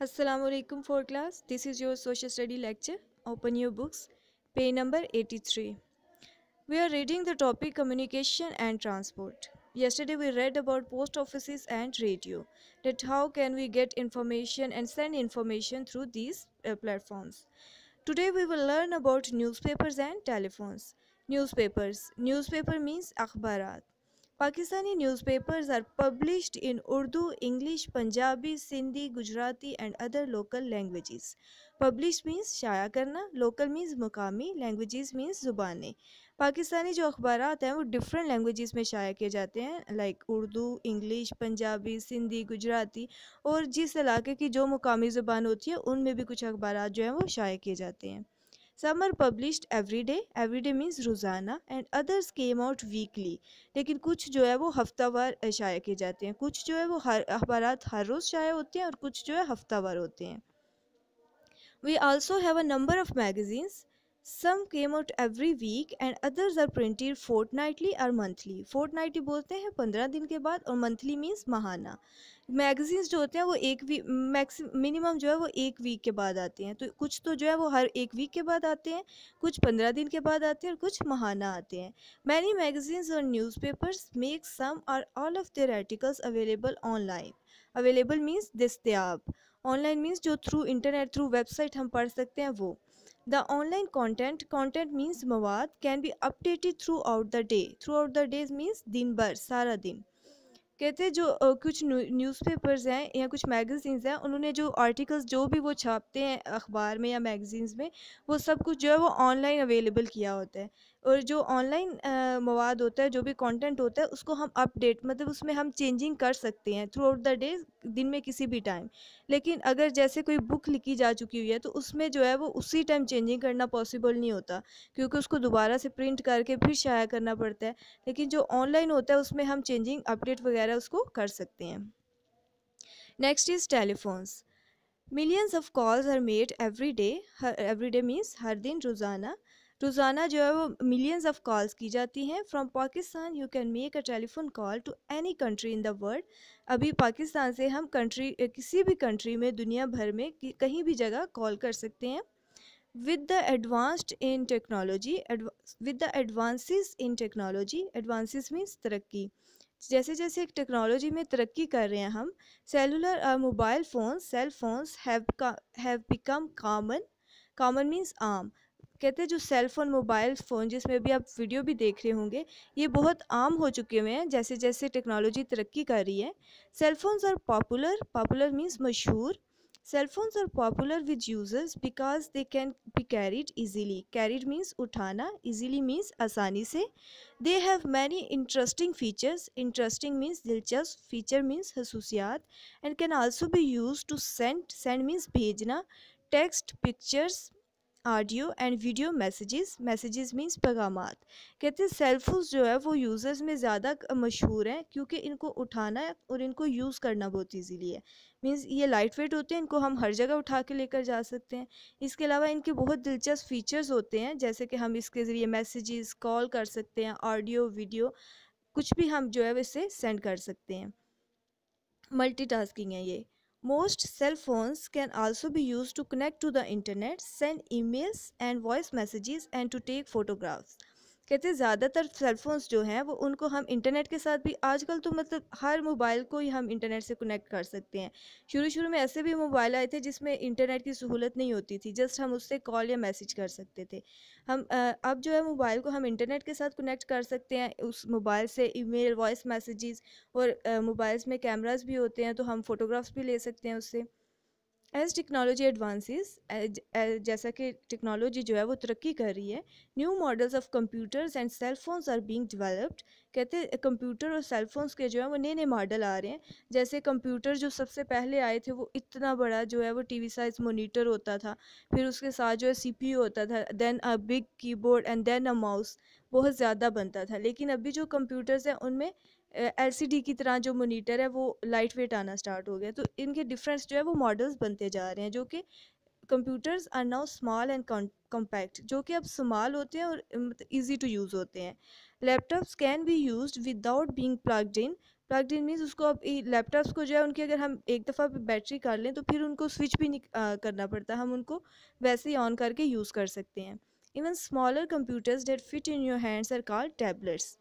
Assalamu alaikum for class. This is your social study lecture. Open your books. Page number 83. We are reading the topic communication and transport. Yesterday we read about post offices and radio. That how can we get information and send information through these uh, platforms. Today we will learn about newspapers and telephones. Newspapers. Newspaper means akhbarat. Pakistani newspapers are published in Urdu, English, Punjabi, Sindhi, Gujarati and other local languages. Publish means शाया करना local means मुकामी languages means ज़ुबानें Pakistani जो अखबार हैं वो different languages में शाया किए जाते हैं लाइक उर्दू इंग्लिश पंजाबी सिंधी गुजराती और जिस इलाके की जो मुकामी ज़ुबान होती है उनमें भी कुछ अखबार जो हैं वो शाया किए जाते हैं some are published every day every day means रोज़ाना and others came out weekly लेकिन कुछ जो है वो हफ्तावार शाया किए जाते हैं कुछ जो है वो हर अखबार हर रोज़ शाया होते हैं और कुछ जो है हफ्तावार होते हैं we also have a number of magazines some came out every week and others are printed fortnightly और मंथली फोर्टनाइटली बोलते हैं पंद्रह दिन के बाद और मंथली मीन्स महाना मैगजीन्स जो होते हैं वो एक वी मैक्स मिनिमम जो है वो एक वीक के बाद आते हैं तो कुछ तो जो है वो हर एक वीक के बाद आते हैं कुछ पंद्रह दिन के बाद आते हैं और कुछ महाना आते हैं मैनी मैगजीन्स और न्यूज़पेपर्स मेक सम और all of their articles available online available means दस्तियाब ऑनलाइन मीन्स जो थ्रू इंटरनेट थ्रू वेबसाइट हम पढ़ सकते हैं वो The online content, content means mawad, can be updated throughout the day. Throughout the days means दिन भर सारा दिन कहते हैं जो कुछ न्यूज़पेपर्स हैं या कुछ मैगज़ीन्स हैं उन्होंने जो आर्टिकल्स जो भी वो छापते हैं अखबार में या मैगज़ीन्स में वो सब कुछ जो है वो ऑनलाइन अवेलेबल किया होता है और जो ऑनलाइन मवाद होता है जो भी कंटेंट होता है उसको हम अपडेट मतलब उसमें हम चेंजिंग कर सकते हैं थ्रू आउट द डे दिन में किसी भी टाइम लेकिन अगर जैसे कोई बुक लिखी जा चुकी हुई है तो उसमें जो है वो उसी टाइम चेंजिंग करना पॉसिबल नहीं होता क्योंकि उसको दोबारा से प्रिंट करके फिर शाया करना पड़ता है लेकिन जो ऑनलाइन होता है उसमें हम चेंजिंग अपडेट वगैरह उसको कर सकते हैं next is telephones millions of calls are made every day every day means हर दिन रोज़ाना रोज़ाना जो है वो मिलियंस ऑफ कॉल्स की जाती हैं from Pakistan you can make a telephone call to any country in the world अभी पाकिस्तान से हम कंट्री किसी भी कंट्री में दुनिया भर में कहीं भी जगह कॉल कर सकते हैं with the advanced in technology with the advances in technology advances means तरक्की जैसे जैसे एक टेक्नोलॉजी में तरक्की कर रहे हैं हम cellular mobile phone cell phones have become common common means आम कहते हैं जो सेल फ़ोन मोबाइल फ़ोन जिसमें भी आप वीडियो भी देख रहे होंगे ये बहुत आम हो चुके हुए हैं जैसे जैसे टेक्नोलॉजी तरक्की कर रही है cell phones are popular popular means मशहूर cell phones are popular with users because they can be carried easily carried means उठाना ईजीली मीन्स आसानी से they have many interesting features interesting means दिलचस्प फीचर मीन्स खसूसियात and can also be use to send send means भेजना text pictures audio and video messages messages means पैगाम कहते हैं सेल्फोन्स जो है वो यूज़र्स में ज़्यादा मशहूर हैं क्योंकि इनको उठाना है और इनको यूज़ करना बहुत ईजीली है मींस ये लाइट वेट होते हैं इनको हम हर जगह उठा के लेकर जा सकते हैं इसके अलावा इनके बहुत दिलचस्प फीचर्स होते हैं जैसे कि हम इसके ज़रिए मैसेजेस कॉल कर सकते हैं ऑडियो वीडियो कुछ भी हम जो है इसे सेंड कर सकते हैं मल्टी है ये Most cell phones can also be used to connect to the internet, send emails and voice messages and to take photographs. कहते ज़्यादातर सेलफोन्स जो हैं वो उनको हम इंटरनेट के साथ भी आजकल तो मतलब हर मोबाइल को ही हम इंटरनेट से कनेक्ट कर सकते हैं शुरू शुरू में ऐसे भी मोबाइल आए थे जिसमें इंटरनेट की सहूलत नहीं होती थी जस्ट हम उससे कॉल या मैसेज कर सकते थे हम अब जो है मोबाइल को हम इंटरनेट के साथ कनेक्ट कर सकते हैं उस मोबाइल से ईमेल वॉइस मैसेजेस और मोबाइल्स में कैमरास भी होते हैं तो हम फोटोग्राफ्स भी ले सकते हैं उससे एज़ टेक्नोलॉजी एडवांसेस जैसा कि टेक्नोलॉजी जो है वो तरक्की कर रही है new models of computers and cell phones are being developed कहते कंप्यूटर और सेल फोन्स के जो है वो नए नए मॉडल आ रहे हैं जैसे कंप्यूटर जो सबसे पहले आए थे वो इतना बड़ा जो है वो टीवी साइज मोनीटर होता था फिर उसके साथ जो है यू होता था then a big keyboard and then a mouse बहुत ज़्यादा बनता था लेकिन अभी जो कंप्यूटर्स हैं उनमें एलसीडी की तरह जो मोनीटर है वो लाइट वेट आना स्टार्ट हो गया तो इनके डिफरेंस जो है वो मॉडल्स बनते जा रहे हैं जो कि computers are now small and compact जो कि अब स्मॉल होते हैं और ईजी टू यूज़ होते हैं laptops can be use without being plugged in plugged in means उसको अब लैपटॉप्स को जो है उनकी अगर हम एक दफ़ा बैटरी कर लें तो फिर उनको स्विच भी नहीं आ, करना पड़ता हम उनको वैसे ही ऑन करके यूज़ कर सकते हैं even smaller computers that fit in your hands are called tablets